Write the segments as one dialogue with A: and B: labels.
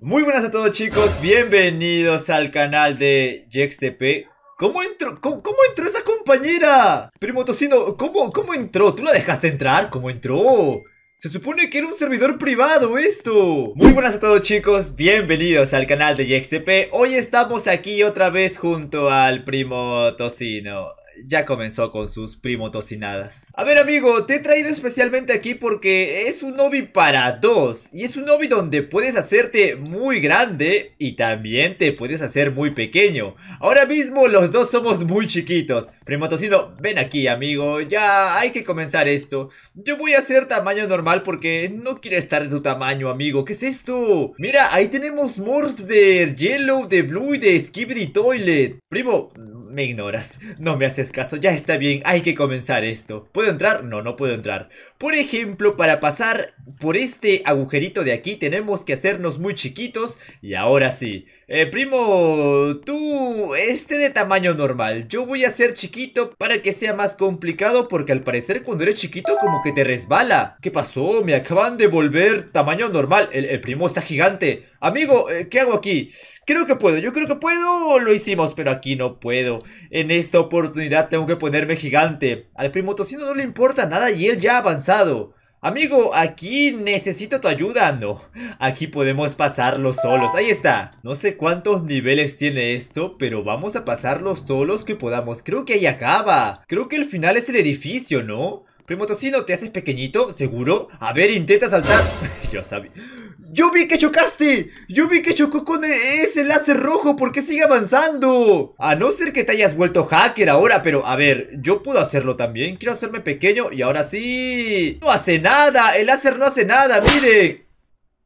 A: Muy buenas a todos chicos, bienvenidos al canal de JexTP ¿Cómo entró? ¿Cómo, entró esa compañera? Primo Tocino, ¿cómo, ¿cómo entró? ¿Tú la dejaste entrar? ¿Cómo entró? Se supone que era un servidor privado esto Muy buenas a todos chicos, bienvenidos al canal de JexTP Hoy estamos aquí otra vez junto al primo Tocino ya comenzó con sus primotocinadas. A ver amigo, te he traído especialmente aquí porque es un obi para dos. Y es un obi donde puedes hacerte muy grande y también te puedes hacer muy pequeño. Ahora mismo los dos somos muy chiquitos. Primotocino, ven aquí amigo, ya hay que comenzar esto. Yo voy a hacer tamaño normal porque no quiero estar de tu tamaño amigo. ¿Qué es esto? Mira, ahí tenemos morphs de Yellow, de Blue y de Skibidi Toilet. Primo, me ignoras, no me haces caso, ya está bien, hay que comenzar esto. ¿Puedo entrar? No, no puedo entrar. Por ejemplo, para pasar por este agujerito de aquí tenemos que hacernos muy chiquitos y ahora sí. Eh, primo, tú, este de tamaño normal, yo voy a ser chiquito para que sea más complicado porque al parecer cuando eres chiquito como que te resbala. ¿Qué pasó? Me acaban de volver tamaño normal, el, primo está gigante. Amigo, eh, ¿qué hago aquí? Creo que puedo, yo creo que puedo, lo hicimos, pero aquí no puedo. En esta oportunidad tengo que ponerme gigante. Al primo tocino no le importa nada y él ya ha avanzado. Amigo, aquí necesito tu ayuda. No, aquí podemos pasarlo solos. Ahí está. No sé cuántos niveles tiene esto, pero vamos a pasarlos todos los que podamos. Creo que ahí acaba. Creo que el final es el edificio, ¿no? Primotocino, ¿te haces pequeñito? ¿Seguro? A ver, intenta saltar. Yo sabía. ¡Yo vi que chocaste! ¡Yo vi que chocó con ese láser rojo! ¿Por qué sigue avanzando? A no ser que te hayas vuelto hacker ahora, pero a ver, yo puedo hacerlo también. Quiero hacerme pequeño y ahora sí. ¡No hace nada! ¡El láser no hace nada! mire.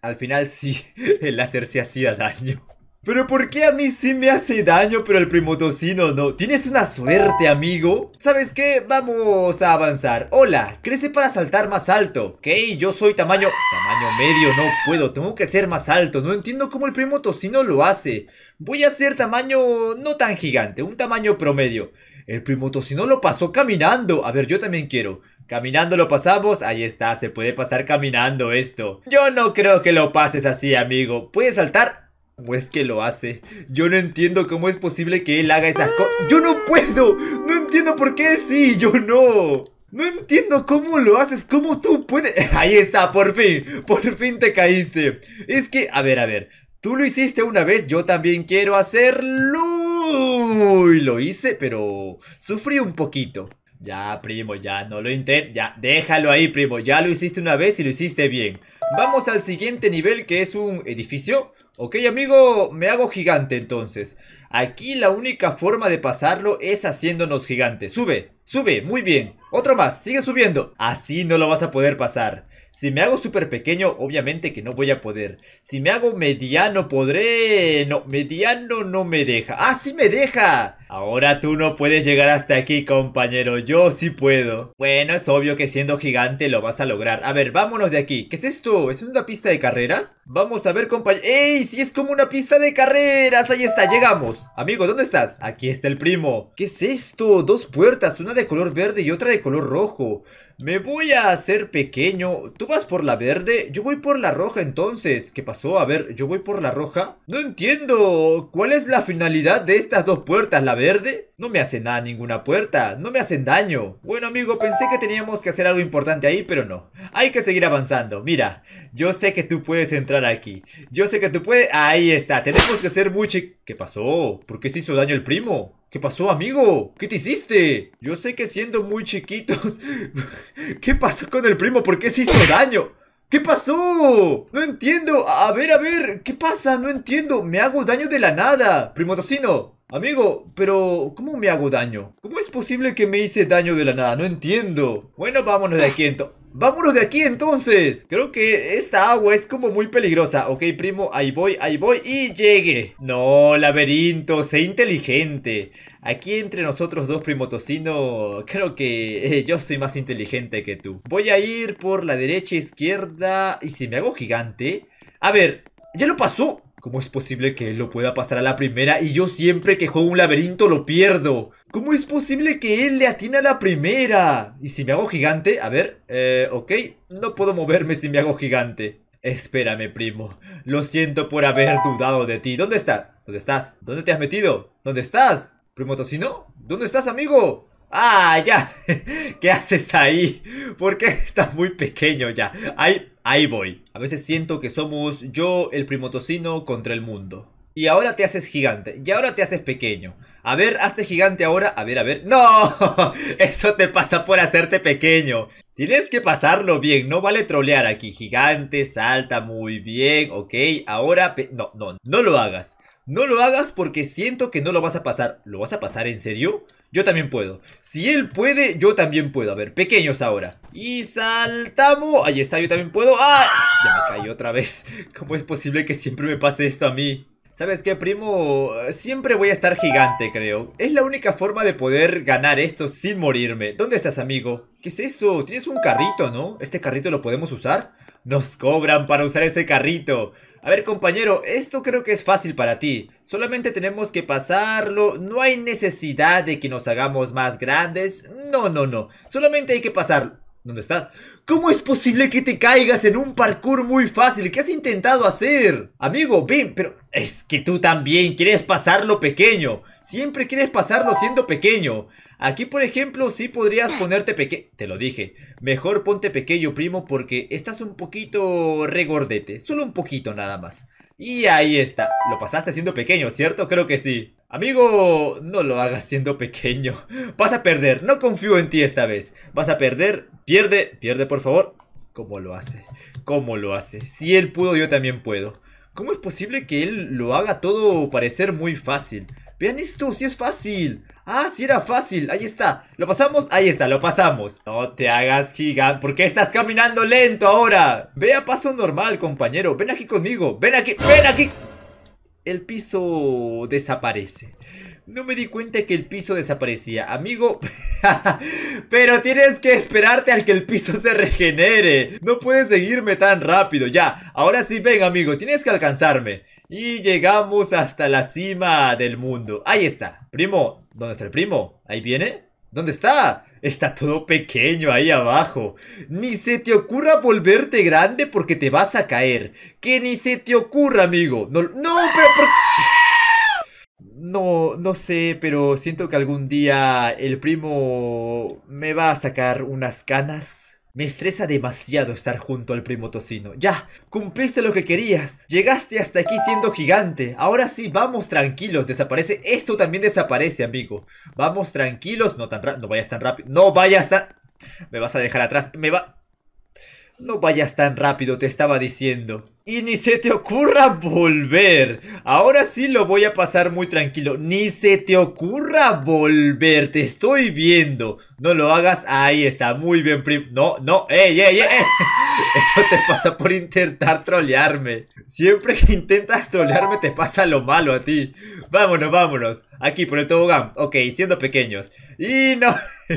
A: Al final sí, el láser se hacía daño. ¿Pero por qué a mí sí me hace daño, pero el primotocino no? Tienes una suerte, amigo. ¿Sabes qué? Vamos a avanzar. Hola, crece para saltar más alto. Ok, yo soy tamaño... Tamaño medio, no puedo. Tengo que ser más alto. No entiendo cómo el primotocino lo hace. Voy a ser tamaño no tan gigante, un tamaño promedio. El primotocino lo pasó caminando. A ver, yo también quiero. Caminando lo pasamos, ahí está, se puede pasar caminando esto. Yo no creo que lo pases así, amigo. Puedes saltar ¿Cómo es que lo hace? Yo no entiendo cómo es posible que él haga esas cosas. ¡Yo no puedo! No entiendo por qué él sí, yo no. No entiendo cómo lo haces, cómo tú puedes... Ahí está, por fin, por fin te caíste. Es que, a ver, a ver, tú lo hiciste una vez, yo también quiero hacerlo. Y lo hice, pero sufrí un poquito. Ya, primo, ya, no lo intentes, ya, déjalo ahí, primo, ya lo hiciste una vez y lo hiciste bien. Vamos al siguiente nivel que es un edificio Ok amigo, me hago gigante entonces. Aquí la única forma de pasarlo es haciéndonos gigantes. Sube, sube, muy bien. Otro más, sigue subiendo. Así no lo vas a poder pasar. Si me hago súper pequeño, obviamente que no voy a poder. Si me hago mediano, podré... No, mediano no me deja. ¡Ah, sí me deja! Ahora tú no puedes llegar hasta aquí, compañero. Yo sí puedo. Bueno, es obvio que siendo gigante lo vas a lograr. A ver, vámonos de aquí. ¿Qué es esto? ¿Es una pista de carreras? Vamos a ver, compañero. ¡Ey! Sí, es como una pista de carreras. Ahí está, llegamos. Amigo, ¿dónde estás? Aquí está el primo. ¿Qué es esto? Dos puertas, una de color verde y otra de color rojo. Me voy a hacer pequeño. ¿Tú vas por la verde? Yo voy por la roja entonces. ¿Qué pasó? A ver, yo voy por la roja. No entiendo. ¿Cuál es la finalidad de estas dos puertas? La verde? No me hace nada ninguna puerta, no me hacen daño. Bueno amigo, pensé que teníamos que hacer algo importante ahí, pero no. Hay que seguir avanzando. Mira, yo sé que tú puedes entrar aquí. Yo sé que tú puedes... Ahí está, tenemos que ser muy... ¿Qué pasó? ¿Por qué se hizo daño el primo? ¿Qué pasó, amigo? ¿Qué te hiciste? Yo sé que siendo muy chiquitos... ¿Qué pasó con el primo? ¿Por qué se hizo daño? ¿Qué pasó? No entiendo. A ver, a ver. ¿Qué pasa? No entiendo. Me hago daño de la nada. Primo tocino. Amigo, pero ¿cómo me hago daño? ¿Cómo es posible que me hice daño de la nada? No entiendo. Bueno, vámonos de aquí entonces. ¡Vámonos de aquí entonces! Creo que esta agua es como muy peligrosa Ok, primo, ahí voy, ahí voy y llegue No, laberinto, sé inteligente Aquí entre nosotros dos, primo tocino Creo que eh, yo soy más inteligente que tú Voy a ir por la derecha, izquierda Y si me hago gigante A ver, ya lo pasó ¿Cómo es posible que él lo pueda pasar a la primera y yo siempre que juego un laberinto lo pierdo? ¿Cómo es posible que él le atina a la primera? Y si me hago gigante, a ver, eh, ok, no puedo moverme si me hago gigante. Espérame, primo. Lo siento por haber dudado de ti. ¿Dónde estás? ¿Dónde estás? ¿Dónde te has metido? ¿Dónde estás? ¿Primo Tocino? ¿Dónde estás, amigo? ¡Ah, ya! ¿Qué haces ahí? Porque estás muy pequeño ya. Hay Ahí voy. A veces siento que somos yo, el primotocino, contra el mundo. Y ahora te haces gigante. Y ahora te haces pequeño. A ver, hazte gigante ahora. A ver, a ver. ¡No! Eso te pasa por hacerte pequeño. Tienes que pasarlo bien. No vale trolear aquí. Gigante, salta muy bien. Ok, ahora... No, no, no lo hagas. No lo hagas porque siento que no lo vas a pasar. ¿Lo vas a pasar en serio? Yo también puedo. Si él puede, yo también puedo. A ver, pequeños ahora. Y saltamos. Ahí está, yo también puedo. ¡Ah! Ya me caí otra vez. ¿Cómo es posible que siempre me pase esto a mí? ¿Sabes qué, primo? Siempre voy a estar gigante, creo. Es la única forma de poder ganar esto sin morirme. ¿Dónde estás, amigo? ¿Qué es eso? Tienes un carrito, ¿no? ¿Este carrito lo podemos usar? Nos cobran para usar ese carrito. A ver compañero, esto creo que es fácil para ti. Solamente tenemos que pasarlo, no hay necesidad de que nos hagamos más grandes. No, no, no. Solamente hay que pasarlo. ¿Dónde estás? ¿Cómo es posible que te caigas en un parkour muy fácil? ¿Qué has intentado hacer? Amigo, ven, pero es que tú también quieres pasarlo pequeño. Siempre quieres pasarlo siendo pequeño. Aquí, por ejemplo, sí podrías ponerte pequeño. Te lo dije. Mejor ponte pequeño, primo, porque estás un poquito regordete. Solo un poquito nada más. Y ahí está. Lo pasaste siendo pequeño, ¿cierto? Creo que sí. Amigo, no lo hagas siendo pequeño. Vas a perder. No confío en ti esta vez. Vas a perder. Pierde. Pierde, por favor. ¿Cómo lo hace? ¿Cómo lo hace? Si él pudo, yo también puedo. ¿Cómo es posible que él lo haga todo parecer muy fácil? Vean esto, si es fácil. Ah, si sí era fácil. Ahí está. ¿Lo pasamos? Ahí está, lo pasamos. No te hagas gigante. ¿Por qué estás caminando lento ahora? Ve a paso normal, compañero. Ven aquí conmigo. Ven aquí. Ven aquí. El piso desaparece. No me di cuenta que el piso desaparecía, amigo. Pero tienes que esperarte al que el piso se regenere. No puedes seguirme tan rápido. Ya, ahora sí ven, amigo. Tienes que alcanzarme. Y llegamos hasta la cima del mundo. Ahí está. Primo, ¿dónde está el primo? ¿Ahí viene? ¿Dónde está? Está todo pequeño ahí abajo. Ni se te ocurra volverte grande porque te vas a caer. Que ni se te ocurra, amigo. No, no pero... No, no sé, pero siento que algún día el primo me va a sacar unas canas. Me estresa demasiado estar junto al primo tocino. Ya, cumpliste lo que querías. Llegaste hasta aquí siendo gigante. Ahora sí, vamos tranquilos. Desaparece. Esto también desaparece, amigo. Vamos tranquilos. No tan No vayas tan rápido. No vayas tan... Me vas a dejar atrás. Me va... No vayas tan rápido, te estaba diciendo. Y ni se te ocurra volver. Ahora sí lo voy a pasar muy tranquilo. Ni se te ocurra volver. Te estoy viendo. No lo hagas. Ahí está. Muy bien, primo, No, no. ¡Ey, ey, ey! Eso te pasa por intentar trolearme. Siempre que intentas trolearme te pasa lo malo a ti. Vámonos, vámonos. Aquí, por el tobogán. Ok, siendo pequeños. Y no...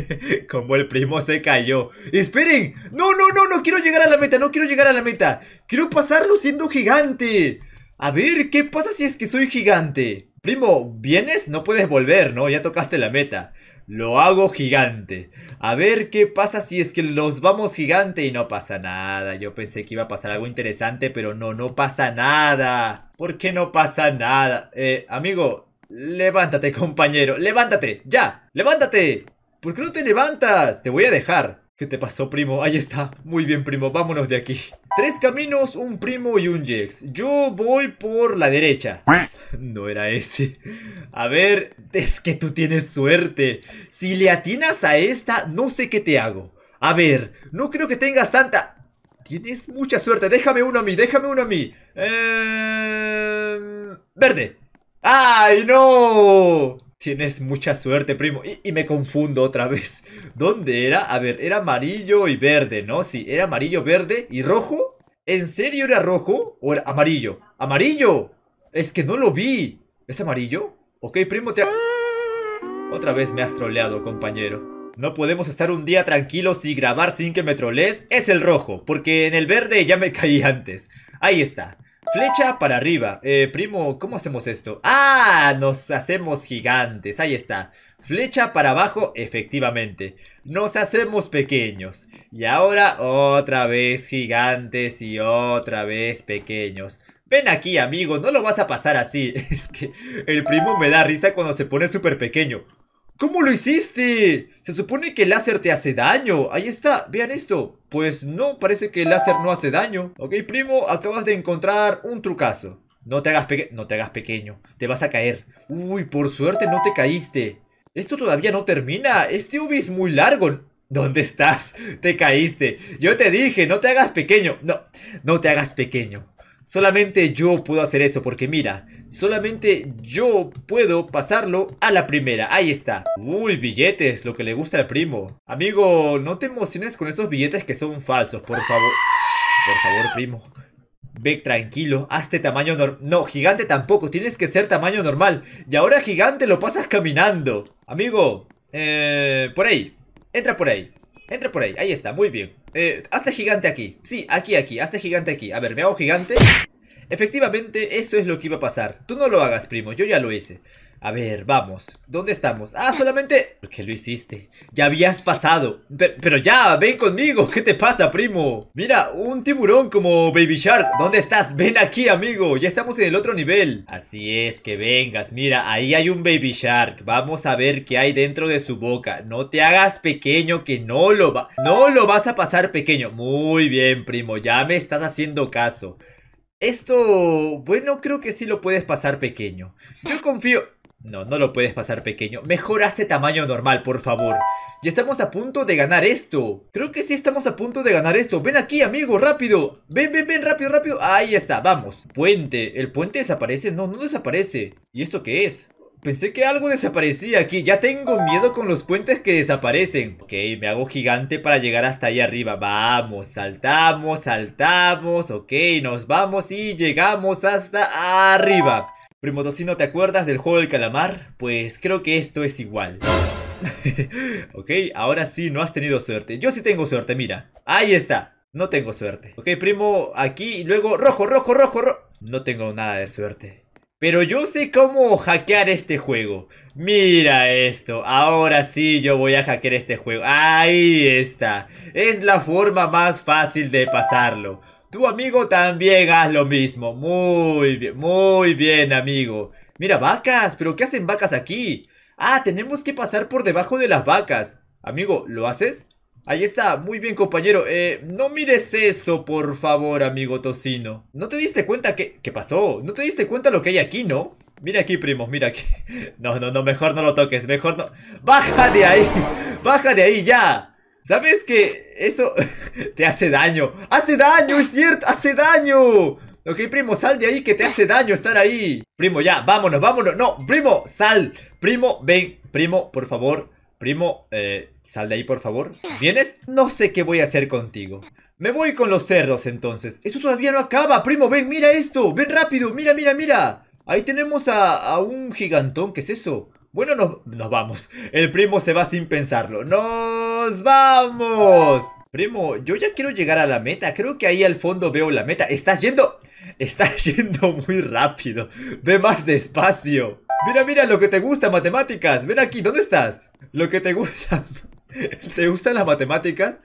A: Como el primo se cayó. ¡Esperen! ¡No, no, no! No quiero llegar a la meta. No quiero llegar a la meta. Quiero pasarlo siendo gigante. A ver, ¿qué pasa si es que soy gigante? Primo, ¿vienes? No puedes volver, ¿no? Ya tocaste la meta. Lo hago gigante. A ver qué pasa si es que los vamos gigante y no pasa nada. Yo pensé que iba a pasar algo interesante, pero no, no pasa nada. ¿Por qué no pasa nada? Eh, amigo, levántate, compañero. Levántate, ya, levántate. ¿Por qué no te levantas? Te voy a dejar. ¿Qué te pasó, primo? Ahí está. Muy bien, primo. Vámonos de aquí. Tres caminos, un primo y un Jex. Yo voy por la derecha. No era ese. A ver, es que tú tienes suerte. Si le atinas a esta, no sé qué te hago. A ver, no creo que tengas tanta... Tienes mucha suerte. Déjame uno a mí, déjame uno a mí. Em, verde. ¡Ay, no! Tienes mucha suerte, primo. Y, me confundo otra vez. ¿Dónde era? A ver, era amarillo y verde, ¿no? Sí, era amarillo, verde y rojo. ¿En serio era rojo o era amarillo? ¡Amarillo! Es que no lo vi. ¿Es amarillo? Ok, primo, te... Otra vez me has troleado, compañero. No podemos estar un día tranquilos y grabar sin que me trolees. Es el rojo, porque en el verde ya me caí antes. Ahí está. Flecha para arriba. Eh, primo, ¿cómo hacemos esto? ¡Ah! Nos hacemos gigantes. Ahí está. Flecha para abajo, efectivamente. Nos hacemos pequeños. Y ahora otra vez gigantes y otra vez pequeños. Ven aquí, amigo, no lo vas a pasar así. Es que el primo me da risa cuando se pone súper pequeño. ¿Cómo lo hiciste? Se supone que el láser te hace daño. Ahí está, vean esto. Pues no, parece que el láser no hace daño. Ok, primo, acabas de encontrar un trucazo. No te hagas, no te hagas pequeño, te vas a caer. Uy, por suerte no te caíste. Esto todavía no termina. Este ubi es muy largo. ¿Dónde estás? Te caíste. Yo te dije, no te hagas pequeño. No, no te hagas pequeño. Solamente yo puedo hacer eso porque mira, solamente yo puedo pasarlo a la primera. Ahí está. Uy, billetes, lo que le gusta al primo. Amigo, no te emociones con esos billetes que son falsos, por favor. Por favor, primo. Ve tranquilo, hazte tamaño normal. No, gigante tampoco, tienes que ser tamaño normal. Y ahora gigante lo pasas caminando. Amigo, eh, por ahí. Entra por ahí. Entra por ahí, ahí está, muy bien. Eh, hazte gigante aquí. Sí, aquí, aquí. Hazte gigante aquí. A ver, me hago gigante. Efectivamente, eso es lo que iba a pasar. Tú no lo hagas, primo. Yo ya lo hice. A ver, vamos. ¿Dónde estamos? Ah, solamente... ¿Por qué lo hiciste? Ya habías pasado. pero ya, ven conmigo. ¿Qué te pasa, primo? Mira, un tiburón como Baby Shark. ¿Dónde estás? Ven aquí, amigo. Ya estamos en el otro nivel. Así es, que vengas. Mira, ahí hay un Baby Shark. Vamos a ver qué hay dentro de su boca. No te hagas pequeño que no lo va... No lo vas a pasar pequeño. Muy bien, primo. Ya me estás haciendo caso. Esto, bueno, creo que sí lo puedes pasar pequeño. Yo confío... No, no lo puedes pasar pequeño. Mejor este tamaño normal, por favor. Ya estamos a punto de ganar esto. Creo que sí estamos a punto de ganar esto. Ven aquí, amigo, rápido. Ven, ven, ven, rápido, rápido. Ahí está, vamos. Puente. ¿El puente desaparece? No, no desaparece. ¿Y esto qué es? Pensé que algo desaparecía aquí. Ya tengo miedo con los puentes que desaparecen. Ok, me hago gigante para llegar hasta ahí arriba. Vamos, saltamos, saltamos. Ok, nos vamos y llegamos hasta arriba. Primo tocino, ¿te acuerdas del juego del calamar? Pues creo que esto es igual. ok, ahora sí no has tenido suerte. Yo sí tengo suerte, mira. Ahí está. No tengo suerte. Ok, primo, aquí, luego rojo, rojo, rojo, rojo. No tengo nada de suerte. Pero yo sé cómo hackear este juego. Mira esto. Ahora sí yo voy a hackear este juego. Ahí está. Es la forma más fácil de pasarlo. Tu amigo también haz lo mismo. Muy bien, muy bien, amigo. Mira, vacas. ¿Pero qué hacen vacas aquí? Ah, tenemos que pasar por debajo de las vacas. Amigo, ¿lo haces? Ahí está, muy bien compañero eh, No mires eso, por favor, amigo tocino ¿No te diste cuenta que... ¿Qué pasó? ¿No te diste cuenta lo que hay aquí, no? Mira aquí, primo, mira aquí No, no, no, mejor no lo toques, mejor no... ¡Baja de ahí! ¡Baja de ahí, ya! ¿Sabes que eso te hace daño? ¡Hace daño! ¡Es cierto! ¡Hace daño! Ok, primo, sal de ahí que te hace daño estar ahí. Primo, ya, vámonos, vámonos. No, primo, sal. Primo, ven. Primo, por favor. Primo, eh, sal de ahí, por favor. ¿Vienes? No sé qué voy a hacer contigo. Me voy con los cerdos, entonces. Esto todavía no acaba, primo. Ven, mira esto. Ven rápido. Mira, mira, mira. Ahí tenemos a, a un gigantón. ¿Qué es eso? Bueno, no, nos vamos. El primo se va sin pensarlo. ¡Nos vamos! Primo, yo ya quiero llegar a la meta. Creo que ahí al fondo veo la meta. ¡Estás yendo! ¡Estás yendo muy rápido! ¡Ve más despacio! Mira, mira, lo que te gusta, matemáticas. Ven aquí, ¿dónde estás? Lo que te gusta... ¿Te gustan las matemáticas?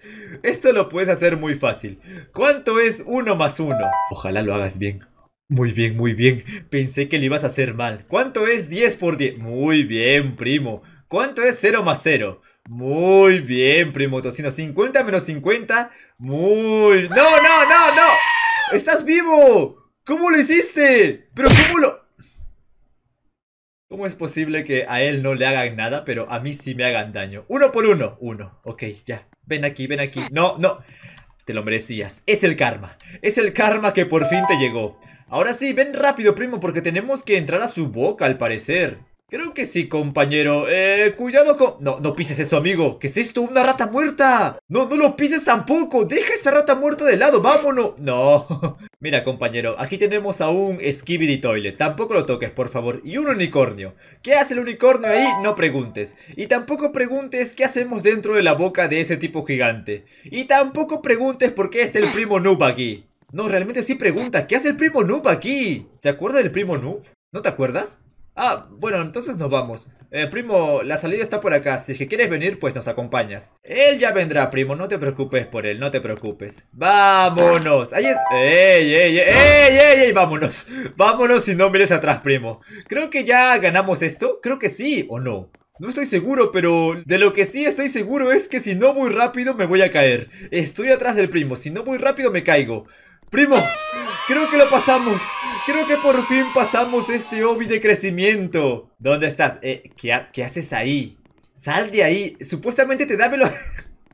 A: Esto lo puedes hacer muy fácil. ¿Cuánto es uno más uno? Ojalá lo hagas bien. Muy bien, muy bien. Pensé que le ibas a hacer mal. ¿Cuánto es 10 por 10? Muy bien, primo. ¿Cuánto es 0 más 0? Muy bien, primo tocino. 50 menos 50. Muy... ¡No, no, no, no! ¡Estás vivo! ¿Cómo lo hiciste? ¿Pero cómo lo...? ¿Cómo es posible que a él no le hagan nada, pero a mí sí me hagan daño? Uno por uno. Uno. Ok, ya. Ven aquí, ven aquí. No, no. Te lo merecías. Es el karma. Es el karma que por fin te llegó. Ahora sí, ven rápido, primo, porque tenemos que entrar a su boca, al parecer. Creo que sí, compañero. Eh, cuidado con... No, no pises eso, amigo. ¿Qué es esto? ¡Una rata muerta! No, no lo pises tampoco. Deja esa rata muerta de lado. Vámonos. No. Mira, compañero. Aquí tenemos a un Skibidi Toilet. Tampoco lo toques, por favor. Y un unicornio. ¿Qué hace el unicornio ahí? No preguntes. Y tampoco preguntes qué hacemos dentro de la boca de ese tipo gigante. Y tampoco preguntes por qué está el primo Noob aquí. No, realmente sí pregunta, ¿qué hace el primo Noob aquí? ¿Te acuerdas del primo Noob? ¿No te acuerdas? Ah, bueno, entonces nos vamos. Eh, primo, la salida está por acá. Si es que quieres venir, pues nos acompañas. Él ya vendrá, primo. No te preocupes por él, no te preocupes. ¡Vámonos! Ahí es... ¡Ey, ey, ey! ¡Ey, ey, ey! ¡Vámonos! ¡Vámonos y no mires atrás, primo! Creo que ya ganamos esto. Creo que sí, ¿o no? No estoy seguro, pero de lo que sí estoy seguro es que si no muy rápido me voy a caer. Estoy atrás del primo, si no muy rápido me caigo. Primo, creo que lo pasamos. Creo que por fin pasamos este obi de crecimiento. ¿Dónde estás? Eh, ¿qué, haces ahí? Sal de ahí. Supuestamente te dámelo.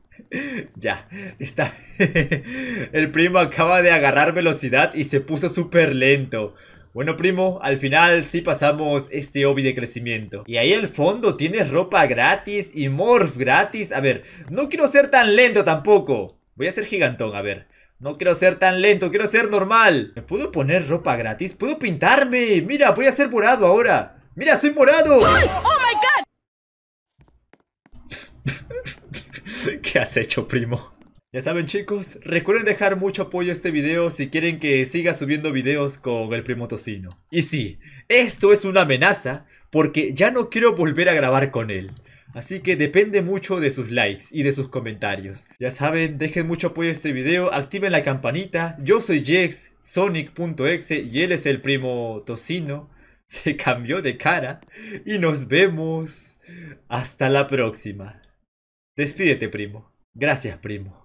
A: ya, está. El primo acaba de agarrar velocidad y se puso súper lento. Bueno, primo, al final sí pasamos este obi de crecimiento. Y ahí al fondo tienes ropa gratis y morph gratis. A ver, no quiero ser tan lento tampoco. Voy a ser gigantón, a ver. No quiero ser tan lento, quiero ser normal. ¿Me puedo poner ropa gratis? ¿Puedo pintarme? Mira, voy a ser morado ahora. Mira, soy morado. ¡Oh, my God! ¿Qué has hecho, primo? Ya saben chicos, recuerden dejar mucho apoyo a este video si quieren que siga subiendo videos con el primo tocino. Y sí, esto es una amenaza porque ya no quiero volver a grabar con él. Así que depende mucho de sus likes y de sus comentarios. Ya saben, dejen mucho apoyo a este video, activen la campanita. Yo soy Jex, y él es el primo Tocino. Se cambió de cara y nos vemos hasta la próxima. Despídete, primo. Gracias, primo.